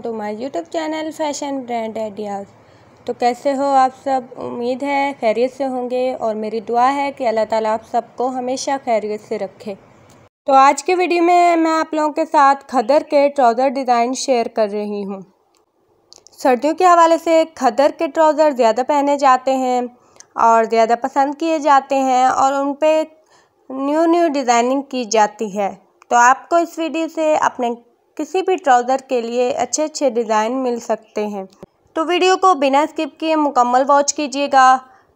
to my YouTube channel fashion brand ideas तो कैसे हो आप सब उम्मीद है खैरियत से होंगे और मेरी दुआ है कि अल्लाह ताला आप सबको हमेशा खैरियत से रखे तो आज के वीडियो में मैं आप लोगों के साथ खदर के ट्राउज़र डिज़ाइन शेयर कर रही हूँ सर्दियों के हवाले से खदर के ट्राउज़र ज़्यादा पहने जाते हैं और ज़्यादा पसंद किए जाते हैं और उन पर न्यू न्यू डिज़ाइनिंग की जाती है तो आपको इस वीडियो से अपने किसी भी ट्राउज़र के लिए अच्छे अच्छे डिज़ाइन मिल सकते हैं तो वीडियो को बिना स्किप किए मुकम्मल वॉच कीजिएगा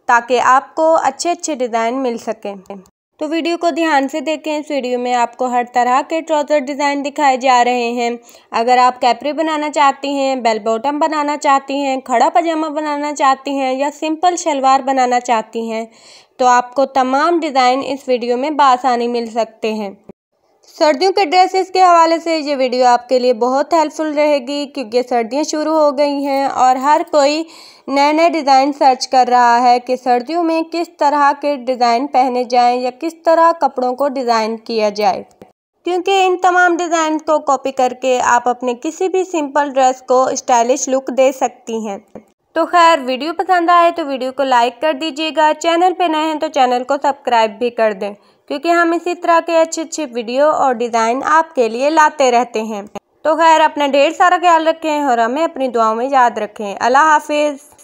ताकि आपको अच्छे अच्छे डिज़ाइन मिल सकें तो वीडियो को ध्यान से देखें इस वीडियो में आपको हर तरह के ट्राउज़र डिज़ाइन दिखाए जा रहे हैं अगर आप कैपरी बनाना चाहती हैं बेल बॉटम बनाना चाहती हैं खड़ा पजामा बनाना चाहती हैं या सिंपल शलवार बनाना चाहती हैं तो आपको तमाम डिज़ाइन इस वीडियो में बासानी मिल सकते हैं सर्दियों के ड्रेसेस के हवाले से ये वीडियो आपके लिए बहुत हेल्पफुल रहेगी क्योंकि सर्दियां शुरू हो गई हैं और हर कोई नए नए डिज़ाइन सर्च कर रहा है कि सर्दियों में किस तरह के डिज़ाइन पहने जाएं या किस तरह कपड़ों को डिज़ाइन किया जाए क्योंकि इन तमाम डिज़ाइन को कॉपी करके आप अपने किसी भी सिंपल ड्रेस को स्टाइलिश लुक दे सकती हैं तो खैर वीडियो पसंद आए तो वीडियो को लाइक कर दीजिएगा चैनल पर नए हैं तो चैनल को सब्सक्राइब भी कर दें क्योंकि हम इसी तरह के अच्छे अच्छे वीडियो और डिज़ाइन आपके लिए लाते रहते हैं तो खैर अपना ढेर सारा ख्याल रखें और हमें अपनी दुआओं में याद रखें अल्लाह हाफिज़